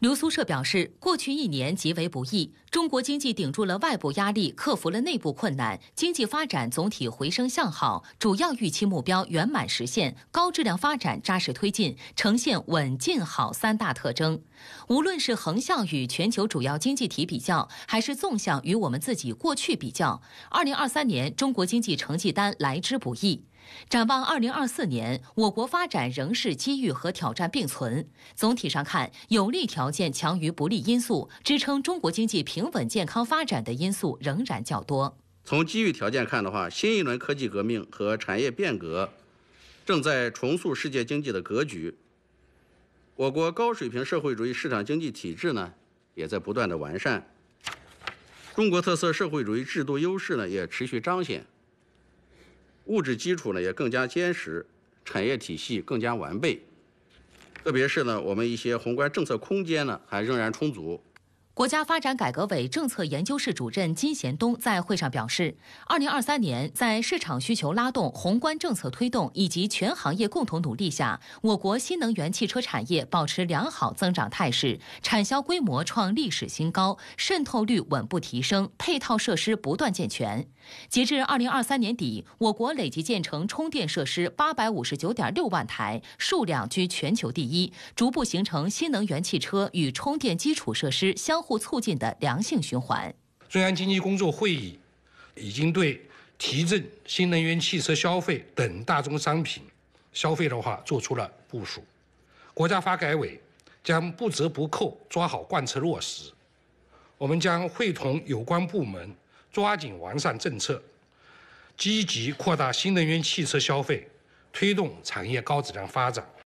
刘苏社表示，过去一年极为不易，中国经济顶住了外部压力，克服了内部困难，经济发展总体回升向好，主要预期目标圆满实现，高质量发展扎实推进，呈现稳进好三大特征。无论是横向与全球主要经济体比较，还是纵向与我们自己过去比较，二零二三年中国经济成绩单来之不易。展望二零二四年，我国发展仍是机遇和挑战并存。总体上看，有利条件强于不利因素，支撑中国经济平稳健康发展的因素仍然较多。从机遇条件看的话，新一轮科技革命和产业变革正在重塑世界经济的格局。我国高水平社会主义市场经济体制呢，也在不断的完善。中国特色社会主义制度优势呢，也持续彰显。物质基础呢也更加坚实，产业体系更加完备，特别是呢我们一些宏观政策空间呢还仍然充足。国家发展改革委政策研究室主任金贤东在会上表示，二零二三年在市场需求拉动、宏观政策推动以及全行业共同努力下，我国新能源汽车产业保持良好增长态势，产销规模创历史新高，渗透率稳步提升，配套设施不断健全。截至二零二三年底，我国累计建成充电设施八百五十九点六万台，数量居全球第一，逐步形成新能源汽车与充电基础设施相。互促进的良性循环。中央经济工作会议已经对提振新能源汽车消费等大宗商品消费的话做出了部署。国家发改委将不折不扣抓好贯彻落实。我们将会同有关部门抓紧完善政策，积极扩大新能源汽车消费，推动产业高质量发展。